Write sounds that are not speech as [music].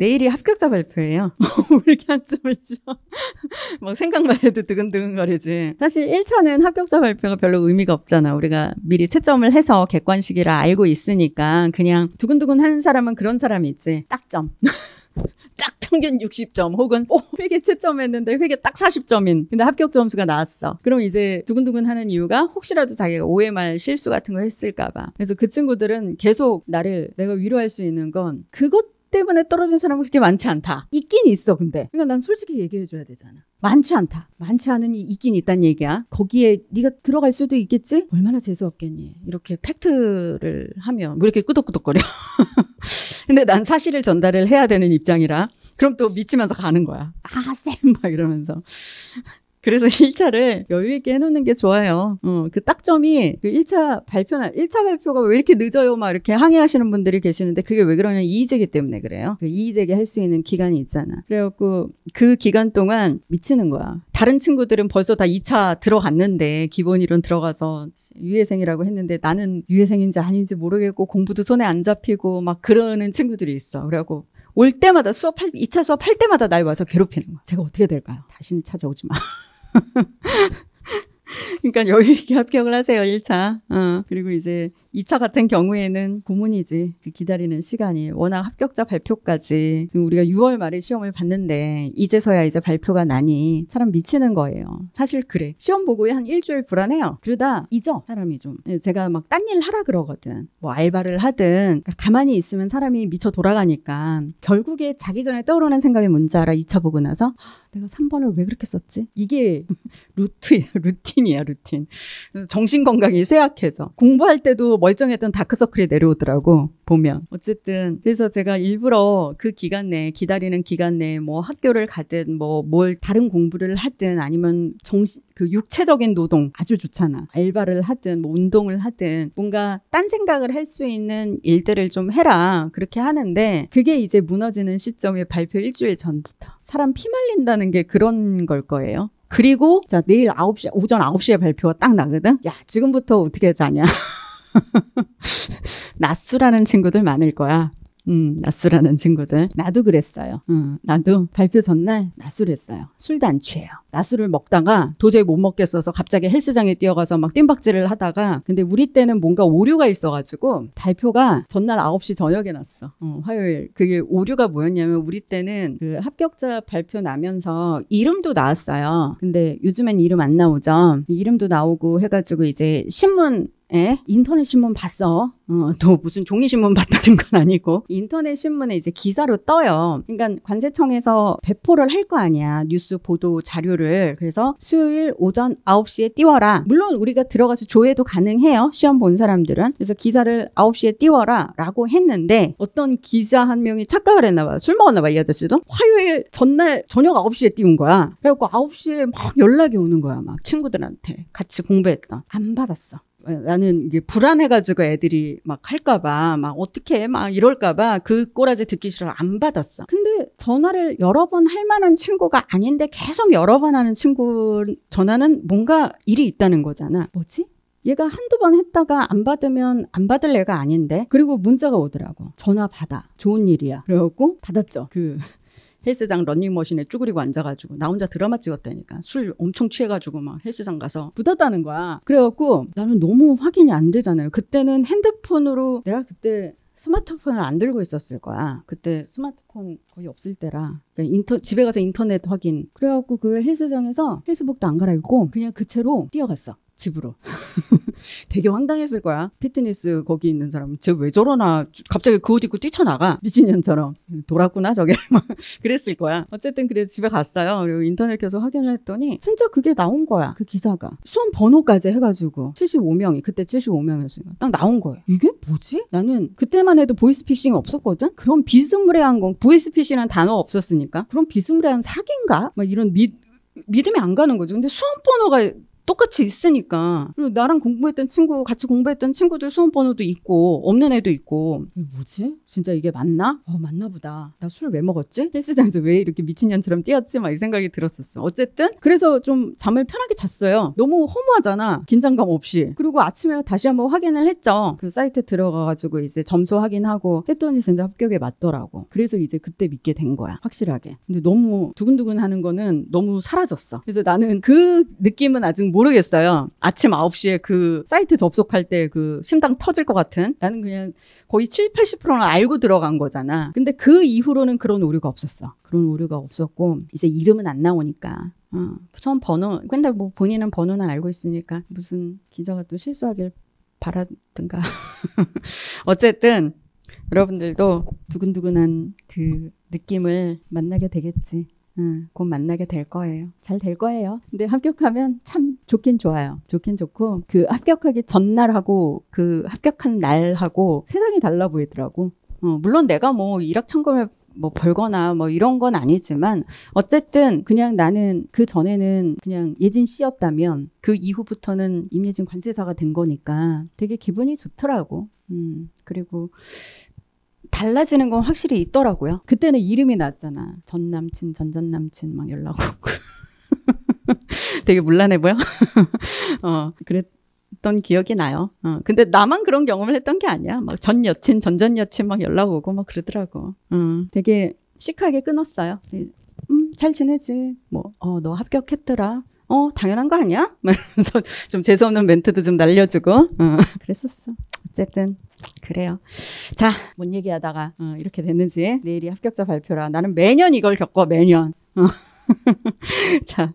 내일이 합격자 발표예요. [laughs] 왜 이렇게 한숨을 쉬어? [laughs] 막 생각만 해도 두근두근거리지. 사실 1차는 합격자 발표가 별로 의미가 없잖아. 우리가 미리 채점을 해서 객관식이라 알고 있으니까 그냥 두근두근 하는 사람은 그런 사람이 있지. 딱점. [laughs] 딱 평균 60점 혹은 오, 회계 채점했는데 회계 딱 40점인 근데 합격 점수가 나왔어 그럼 이제 두근두근 하는 이유가 혹시라도 자기가 오해말 실수 같은 거 했을까봐 그래서 그 친구들은 계속 나를 내가 위로할 수 있는 건 그것 때문에 떨어진 사람은 그렇게 많지 않다. 있긴 있어, 근데. 그러니까 난 솔직히 얘기해줘야 되잖아. 많지 않다. 많지 않으니 있긴 있단 얘기야. 거기에 네가 들어갈 수도 있겠지? 얼마나 재수 없겠니? 이렇게 팩트를 하면 뭐 이렇게 끄덕끄덕거려. [laughs] 근데 난 사실을 전달을 해야 되는 입장이라 그럼 또 미치면서 가는 거야. 아, 쌤! 막 이러면서. 그래서 1차를 [laughs] 여유있게 해놓는 게 좋아요. 어, 그 딱점이 그 1차 발표나, 1차 발표가 왜 이렇게 늦어요? 막 이렇게 항의하시는 분들이 계시는데 그게 왜 그러냐면 이의제기 때문에 그래요. 그 이의제기 할 수 있는 기간이 있잖아. 그래갖고 그 기간 동안 미치는 거야. 다른 친구들은 벌써 다 2차 들어갔는데 기본 이론 들어가서 유예생이라고 했는데 나는 유예생인지 아닌지 모르겠고 공부도 손에 안 잡히고 막 그러는 친구들이 있어. 그래갖고 올 때마다 수업할, 2차 수업할 때마다 날 와서 괴롭히는 거야. 제가 어떻게 될까요? 다시는 찾아오지 마. [laughs] [laughs] 그러니까 여유 있게 합격을 하세요, 1차. 어, 그리고 이제 2차 같은 경우에는 고문이지. 그 기다리는 시간이 워낙 합격자 발표까지 지금 우리가 6월 말에 시험을 봤는데 이제서야 이제 발표가 나니 사람 미치는 거예요. 사실 그래. 시험 보고에 한 일주일 불안해요. 그러다 잊어 사람이 좀. 예, 제가 막 딴 일 하라 그러거든. 뭐 알바를 하든 그러니까 가만히 있으면 사람이 미쳐 돌아가니까 결국에 자기 전에 떠오르는 생각이 뭔지 알아. 2차 보고 나서 아, 내가 3번을 왜 그렇게 썼지? 이게 [laughs] 루트야, 루틴이야, 루틴. 정신 건강이 쇠약해져. 공부할 때도 멀쩡했던 다크서클이 내려오더라고 보면 어쨌든 그래서 제가 일부러 그 기간 내에 기다리는 기간 내에 뭐 학교를 가든 뭐 뭘 다른 공부를 하든 아니면 정신 그 육체적인 노동 아주 좋잖아 알바를 하든 뭐 운동을 하든 뭔가 딴 생각을 할 수 있는 일들을 좀 해라 그렇게 하는데 그게 이제 무너지는 시점이 발표 일주일 전부터 사람 피 말린다는 게 그런 걸 거예요. 그리고 자 내일 9시 오전 9시에 발표가 딱 나거든. 야, 지금부터 어떻게 자냐? [laughs] 나수라는 [laughs] 친구들 많을 거야. 음, 낮수라는 친구들. 나도 그랬어요. 음, 나도 발표 전날 낮를했어요 술도 안 취해요. 낮술을 먹다가 도저히 못 먹겠어서 갑자기 헬스장에 뛰어가서 막 뜀박질을 하다가 근데 우리 때는 뭔가 오류가 있어가지고 발표가 전날 9시 저녁에 났어. 어, 화요일. 그게 오류가 뭐였냐면 우리 때는 그 합격자 발표 나면서 이름도 나왔어요. 근데 요즘엔 이름 안 나오죠. 이름도 나오고 해가지고 이제 신문 에 예, 인터넷 신문 봤어. 어, 또 무슨 종이 신문 봤다는 건 아니고 인터넷 신문에 이제 기사로 떠요. 그러니까 관세청에서 배포를 할 거 아니야. 뉴스 보도 자료를. 그래서 수요일 오전 9시에 띄워라. 물론 우리가 들어가서 조회도 가능해요. 시험 본 사람들은. 그래서 기사를 9시에 띄워라라고 했는데 어떤 기자 한 명이 착각을 했나 봐. 술 먹었나 봐, 이 아저씨도. 화요일 전날 저녁 9시에 띄운 거야. 그래갖고 9시에 막 연락이 오는 거야. 막 친구들한테 같이 공부했던. 안 받았어. 나는 이게 불안해가지고 애들이 막 할까봐, 막 어떻게 막 이럴까봐 그 꼬라지 듣기 싫어 안 받았어. 근데 전화를 여러 번 할 만한 친구가 아닌데 계속 여러 번 하는 친구 전화는 뭔가 일이 있다는 거잖아. 뭐지? 얘가 한두 번 했다가 안 받으면 안 받을 애가 아닌데 그리고 문자가 오더라고 전화 받아 좋은 일이야 그래갖고 받았죠 그 헬스장 런닝머신에 쭈그리고 앉아가지고 나 혼자 드라마 찍었다니까 술 엄청 취해가지고 막 헬스장 가서 붙었다는 거야. 그래갖고 나는 너무 확인이 안 되잖아요. 그때는 핸드폰으로 내가 그때 스마트폰을 안 들고 있었을 거야. 그때 스마트폰 거의 없을 때라. 그러까 인터, 집에 가서 인터넷 확인. 그래갖고 그 헬스장에서 헬스복도 안 갈아입고 그냥 그 채로 뛰어갔어. 집으로. [laughs] 되게 황당했을 거야. 피트니스 거기 있는 사람, 쟤 왜 저러나. 갑자기 그 옷 입고 뛰쳐나가. 미친년처럼. 돌았구나, 저게. [laughs] 막 그랬을 거야. 어쨌든 그래서 집에 갔어요. 그리고 인터넷 켜서 확인을 했더니, 진짜 그게 나온 거야. 그 기사가. 수험 번호까지 해가지고. 75명이, 그때 75명이었으니까. 딱 나온 거예요. 이게 뭐지? 나는 그때만 해도 보이스피싱이 없었거든? 그런 비스무리한 건, 보이스피싱이라는 단어 없었으니까. 그런 비스무리한 사기인가? 막 이런 믿, 믿음이 안 가는 거죠. 근데 수험 번호가 똑같이 있으니까. 그리고 나랑 공부했던 친구, 같이 공부했던 친구들 수험 번호도 있고, 없는 애도 있고. 뭐지? 진짜 이게 맞나? 어, 맞나 보다. 나 술을 왜 먹었지? 헬스장에서 왜 이렇게 미친년처럼 뛰었지? 막 이 생각이 들었었어. 어쨌든, 그래서 좀 잠을 편하게 잤어요. 너무 허무하잖아. 긴장감 없이. 그리고 아침에 다시 한번 확인을 했죠. 그 사이트 들어가가지고 이제 점수 확인하고 했더니 진짜 합격에 맞더라고. 그래서 이제 그때 믿게 된 거야. 확실하게. 근데 너무 두근두근 하는 거는 너무 사라졌어. 그래서 나는 그 느낌은 아직 못 모르겠어요. 아침 9시에 그 사이트 접속할 때 그 심장 터질 것 같은 나는 그냥 거의 7, 80%는 알고 들어간 거잖아. 근데 그 이후로는 그런 오류가 없었어. 그런 오류가 없었고 이제 이름은 안 나오니까 어, 처음 번호 근데 뭐 본인은 번호는 알고 있으니까 무슨 기자가 또 실수하길 바라든가 [laughs] 어쨌든 여러분들도 두근두근한 그 느낌을 만나게 되겠지. 음, 곧 만나게 될 거예요. 잘 될 거예요. 근데 합격하면 참 좋긴 좋아요. 좋긴 좋고 그 합격하기 전날하고 그 합격한 날하고 세상이 달라 보이더라고. 어, 물론 내가 뭐 일학 청금을 뭐 벌거나 뭐 이런 건 아니지만 어쨌든 그냥 나는 그 전에는 그냥 예진 씨였다면 그 이후부터는 임예진 관세사가 된 거니까 되게 기분이 좋더라고. 음, 그리고 달라지는 건 확실히 있더라고요. 그때는 이름이 났잖아. 전 남친, 전전 남친 막 연락 오고. [laughs] 되게 물란해 보여? [laughs] 어, 그랬던 기억이 나요. 어, 근데 나만 그런 경험을 했던 게 아니야. 막 전 여친, 전전 여친 막 연락 오고 막 그러더라고. 음, 되게 시크하게 끊었어요. 음, 잘 지내지. 뭐, 어, 너 합격했더라. 어, 당연한 거 아니야? [laughs] 막 이러면서 좀 재수없는 멘트도 좀 날려주고. 어, 그랬었어. 어쨌든 그래요. 자, 뭔 얘기하다가 어, 이렇게 됐는지 내일이 합격자 발표라. 나는 매년 이걸 겪어 매년. 어. [laughs] 자,